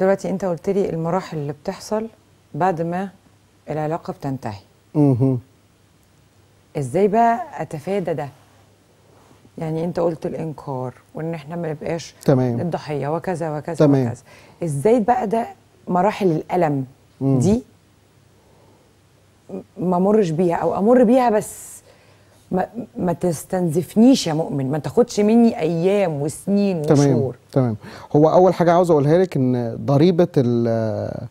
دلوقتي انت قلت لي المراحل اللي بتحصل بعد ما العلاقه بتنتهي اها ازاي بقى اتفادى ده يعني انت قلت الانكار وان احنا ما نبقاش تمام الضحيه وكذا وكذا تمام. وكذا ازاي بقى ده مراحل الالم مم. دي ما امرش بيها او امر بيها بس ما, ما تستنزفنيش يا مؤمن ما تاخدش مني ايام وسنين وشهور تمام تمام هو اول حاجه عاوز اقولها لك ان ضريبه ال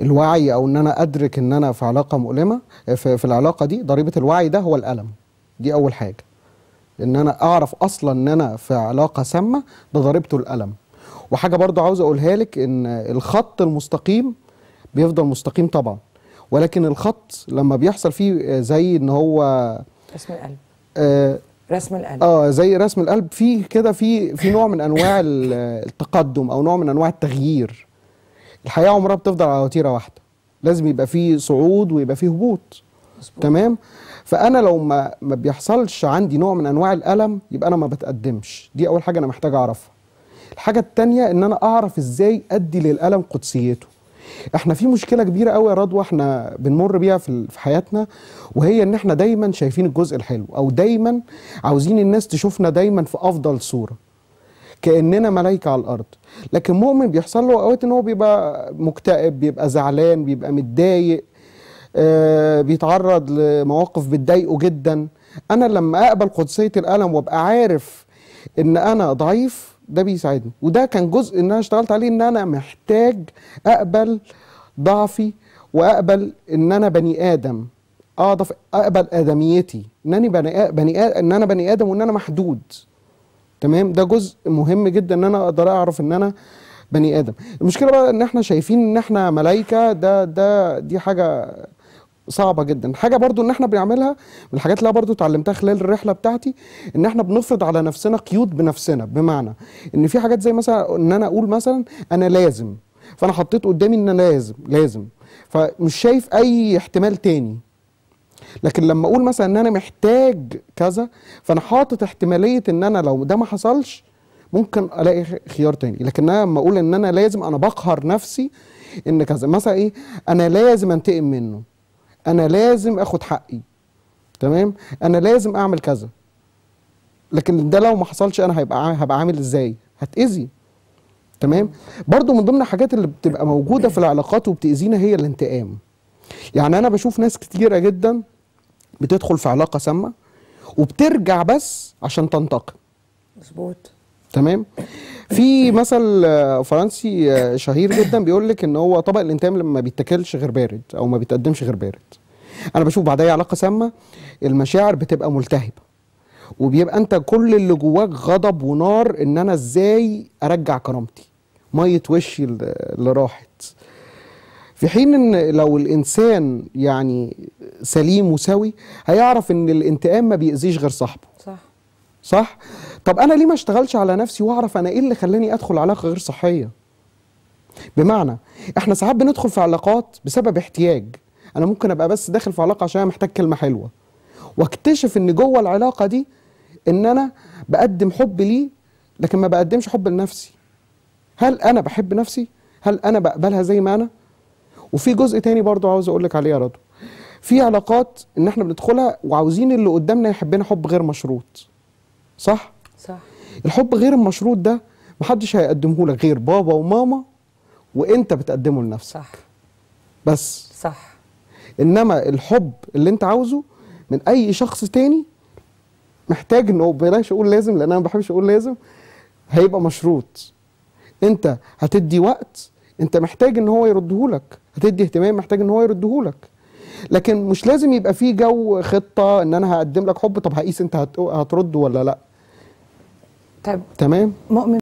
الوعي او ان انا ادرك ان انا في علاقه مؤلمه في, في العلاقه دي ضريبه الوعي ده هو الالم دي اول حاجه ان انا اعرف اصلا ان انا في علاقه سامه ده ضريبته الالم وحاجه برضو عاوز اقولها لك ان الخط المستقيم بيفضل مستقيم طبعا ولكن الخط لما بيحصل فيه زي ان هو اسم القلب آه رسم القلب اه زي رسم القلب في كده في في نوع من انواع التقدم او نوع من انواع التغيير الحياه عمرها بتفضل على وتيره واحده لازم يبقى في صعود ويبقى في هبوط مصبوط. تمام فانا لو ما ما بيحصلش عندي نوع من انواع الالم يبقى انا ما بتقدمش دي اول حاجه انا محتاج اعرفها الحاجه الثانيه ان انا اعرف ازاي ادي للالم قدسيته احنا في مشكله كبيره قوي يا رضوى احنا بنمر بيها في حياتنا وهي ان احنا دايما شايفين الجزء الحلو او دايما عاوزين الناس تشوفنا دايما في افضل صوره كاننا ملائكه على الارض لكن مؤمن بيحصل له اوقات ان هو بيبقى مكتئب بيبقى زعلان بيبقى متضايق آه بيتعرض لمواقف بتضايقه جدا انا لما اقبل قدسيه الالم وابقى عارف ان انا ضعيف ده بيساعدني وده كان جزء ان انا اشتغلت عليه ان انا محتاج اقبل ضعفي واقبل ان انا بني ادم اضف اقبل ادميتي انني بني بني ان انا بني ادم وان انا محدود تمام ده جزء مهم جدا ان انا اقدر اعرف ان انا بني ادم المشكله بقى ان احنا شايفين ان احنا ملائكه ده ده دي حاجه صعبه جدا حاجه برضو ان احنا بنعملها من الحاجات اللي انا برضو اتعلمتها خلال الرحله بتاعتي ان احنا بنفرض على نفسنا قيود بنفسنا بمعنى ان في حاجات زي مثلا ان انا اقول مثلا انا لازم فانا حطيت قدامي ان انا لازم لازم فمش شايف اي احتمال تاني لكن لما اقول مثلا ان انا محتاج كذا فانا حاطط احتماليه ان انا لو ده ما حصلش ممكن الاقي خيار تاني لكن انا لما اقول ان انا لازم انا بقهر نفسي ان كذا مثلا ايه انا لازم انتقم منه انا لازم اخد حقي تمام انا لازم اعمل كذا لكن ده لو ما حصلش انا هيبقى هبقى عامل ازاي هتاذي تمام برضو من ضمن الحاجات اللي بتبقى موجوده في العلاقات وبتاذينا هي الانتقام يعني انا بشوف ناس كتيره جدا بتدخل في علاقه سامه وبترجع بس عشان تنتقم مظبوط تمام في مثل آه، فرنسي آه، شهير جدا بيقول لك ان هو طبق الانتقام لما بيتاكلش غير بارد او ما بيتقدمش غير بارد انا بشوف بعد اي علاقه سامه المشاعر بتبقى ملتهبه وبيبقى انت كل اللي جواك غضب ونار ان انا ازاي ارجع كرامتي ميه وشي اللي راحت في حين ان لو الانسان يعني سليم وسوي هيعرف ان الانتقام ما بيأذيش غير صاحبه صح صح طب انا ليه ما اشتغلش على نفسي واعرف انا ايه اللي خلاني ادخل علاقه غير صحيه بمعنى احنا ساعات بندخل في علاقات بسبب احتياج انا ممكن ابقى بس داخل في علاقه عشان محتاج كلمه حلوه واكتشف ان جوه العلاقه دي ان انا بقدم حب ليه لكن ما بقدمش حب لنفسي هل انا بحب نفسي هل انا بقبلها زي ما انا وفي جزء تاني برضو عاوز اقول لك عليه يا رضو في علاقات ان احنا بندخلها وعاوزين اللي قدامنا يحبنا حب غير مشروط صح صح الحب غير المشروط ده محدش هيقدمه لك غير بابا وماما وانت بتقدمه لنفسك صح بس صح انما الحب اللي انت عاوزه من اي شخص تاني محتاج انه بلاش اقول لازم لان انا ما بحبش اقول لازم هيبقى مشروط انت هتدي وقت انت محتاج ان هو يردهولك هتدي اهتمام محتاج ان هو يردهولك لكن مش لازم يبقى في جو خطه ان انا هقدم لك حب طب هقيس انت هترد ولا لا طيب تمام مؤمن